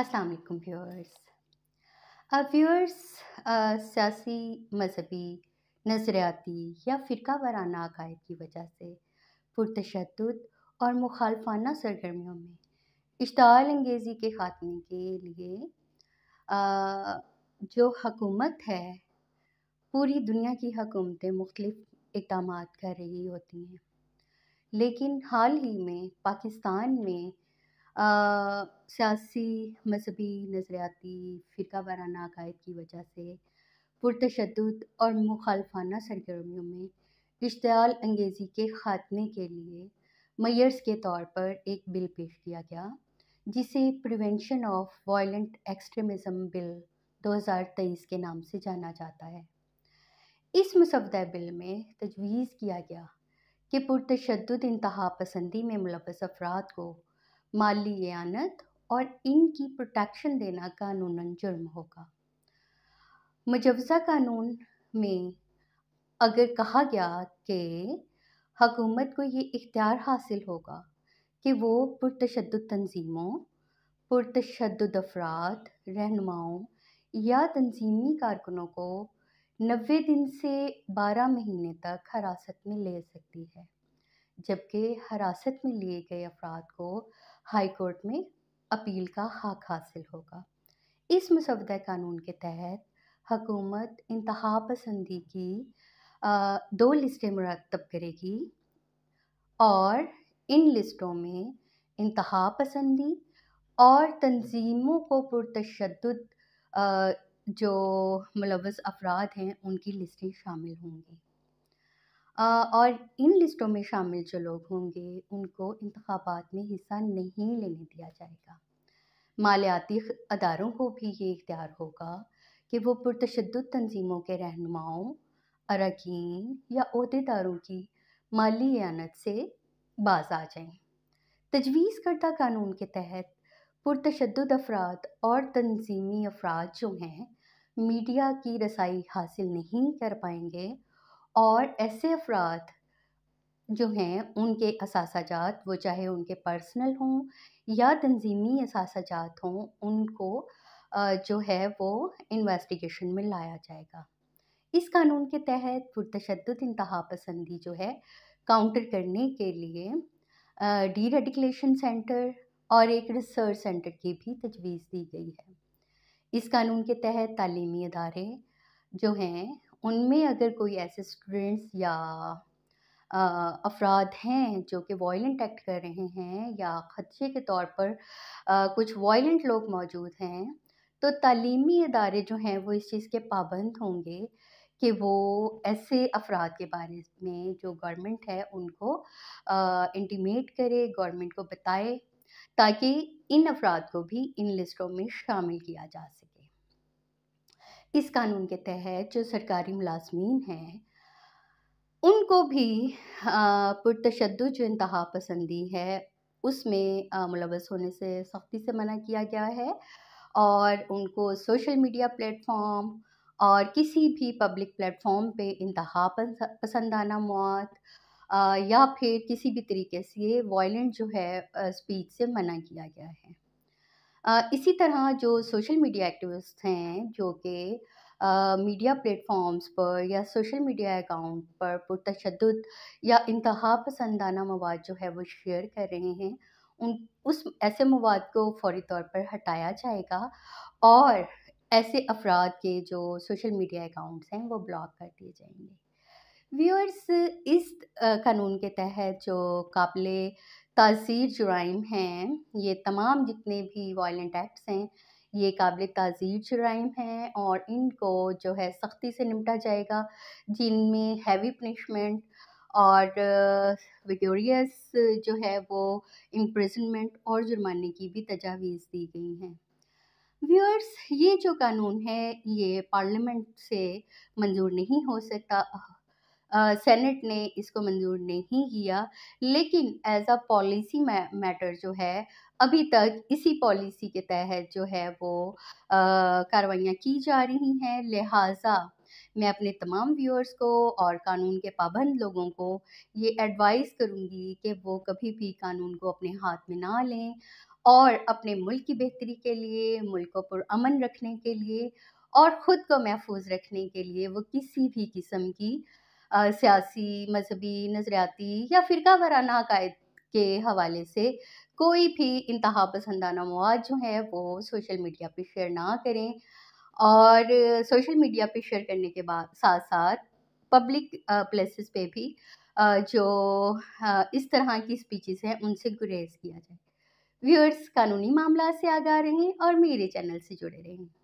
अस्सलाम वालेकुम व्यूअर्स अब व्यूअर्स सियासी मजहबी नज़रियाती या फ़िरका वाराना अकायद की वजह से पुरतशद और मुखालफाना सरगर्मियों में इश्ताल अंगेज़ी के ख़ात्मे के लिए आ, जो हकूमत है पूरी दुनिया की हकूमतें मुख्तफ इकदाम कर रही होती हैं लेकिन हाल ही में पाकिस्तान में सियासी मजहबी नज़रियाती फ़िरका वाराना अकायद की वजह से पुरतशद और मुखालफाना सरगर्मियों में इश्तआल अंगेज़ी के ख़ात्मे के लिए मयर्स के तौर पर एक बिल पेश किया गया जिसे prevention of violent extremism bill 2023 के नाम से जाना जाता है इस मुसद बिल में तजवीज़ किया गया कि पुरतशद इंतहा पसंदी में मुलवस अफराद को माली एनत और इनकी प्रोटेक्शन देना कानूनन जुर्म होगा मुजवजा कानून में अगर कहा गया कि हकूमत को ये इख्तियार हासिल होगा कि वो पुरतशद तनज़ीमों पुरतशद अफराद रहनुमाओं या तनजीमी कारकुनों को नबे दिन से बारह महीने तक हरासत में ले सकती है जबकि हरासत में लिए गए अफराद को हाईकोर्ट में अपील का हक हासिल होगा इस मुसवदा कानून के तहत हकूमत इंतहा पसंदी की दो लिस्टें मरतब करेगी और इन लिस्टों में इंतहा पसंदी और तंजीमों को पुरतशद जो मुलव अफराद हैं उनकी लिस्टें शामिल होंगी और इन लिस्टों में शामिल जो लोग होंगे उनको इंतबात में हिस्सा नहीं लेने दिया जाएगा मालियाती अदारों को भी ये इख्तियार होगा कि वो पुरतशद तनजीमों के रहनुमाओं अरकान या अहदेदारों की माली अनत से बाज आ जाए तजवीज़ करदा कानून के तहत पुरतशद अफराद और तनजीमी अफराद जो हैं मीडिया की रसाई हासिल नहीं कर पाएंगे और ऐसे अफराद जो हैं उनके असासाजात वो चाहे उनके पर्सनल हों या तंजीमी असाजात हों उनको जो है वो इन्वेस्टिगेशन में लाया जाएगा इस कानून के तहत पुरतशद इंतहा पसंदी जो है काउंटर करने के लिए डी रेडिकलेशन सेंटर और एक रिसर्च सेंटर की भी तजवीज़ दी गई है इस कानून के तहत तालीमी अदारे जो हैं उनमें अगर कोई ऐसे स्टूडेंट्स या अफराद हैं जो कि वॉयेंट एक्ट कर रहे हैं या ख़दशे के तौर पर आ, कुछ वॉयेंट लोग मौजूद हैं तो तलीमी इदारे जो हैं वो इस चीज़ के पाबंद होंगे कि वो ऐसे अफराद के बारे में जो गवर्नमेंट है उनको इंटीमेट करे गवर्नमेंट को बताए ताकि इन अफराद को भी इन लिस्टों में शामिल किया जा सके इस कानून के तहत जो सरकारी मुलाजमीन हैं उनको भी पुरतशद जो इंतहा पसंदी है उसमें मुलवस होने से सख्ती से मना किया गया है और उनको सोशल मीडिया प्लेटफॉर्म और किसी भी पब्लिक प्लेटफॉर्म पे इंतहा पसंदाना मौत या फिर किसी भी तरीके से वायलेंट जो है स्पीच से मना किया गया है इसी तरह जो सोशल मीडिया एक्टिविस्ट हैं जो कि मीडिया प्लेटफॉर्म्स पर या सोशल मीडिया अकाउंट पर पुरतद या इंतहा पसंदाना मवाद जो है वो शेयर कर रहे हैं उन उस ऐसे मवाद को फौरी तौर पर हटाया जाएगा और ऐसे अफ़राद के जो सोशल मीडिया अकाउंट्स हैं वो ब्लॉक कर दिए जाएंगे व्यूअर्स इस कानून के तहत जो काबिल ताज़ीर जुराइम हैं ये तमाम जितने भी वायलेंट एक्ट्स हैं ये काबिल ताज़ीर जुराइम हैं और इनको जो है सख्ती से निपटा जाएगा जिनमें हैवी पनिशमेंट और विगोरियस जो है वो इम्प्रिजनमेंट और जुर्माने की भी तजावीज़ दी गई हैं व्यूअर्स ये जो कानून है ये पार्लियामेंट से मंजूर नहीं हो सकता सेनेट ने इसको मंजूर नहीं किया लेकिन एज अ पॉलिसी मैटर जो है अभी तक इसी पॉलिसी के तहत जो है वो कार्रवाइयाँ की जा रही हैं लिहाजा मैं अपने तमाम व्यूअर्स को और कानून के पाबंद लोगों को ये एडवाइस करूँगी कि वो कभी भी कानून को अपने हाथ में ना लें और अपने मुल्क की बेहतरी के लिए मुल्क को पुरअमन रखने के लिए और ख़ुद को महफूज रखने के लिए वो किसी भी किस्म की सियासी मजहबी नज़रियाती या फिर वाराना अकायद के हवाले से कोई भी इंतहा पसंदाना मवाद जो है वो सोशल मीडिया पे शेयर ना करें और सोशल मीडिया पे शेयर करने के बाद साथ साथ पब्लिक प्लेसेस पे भी जो इस तरह की स्पीचेस हैं उनसे गुरेज किया जाए व्यूअर्स कानूनी मामला से आगा रहें और मेरे चैनल से जुड़े रहें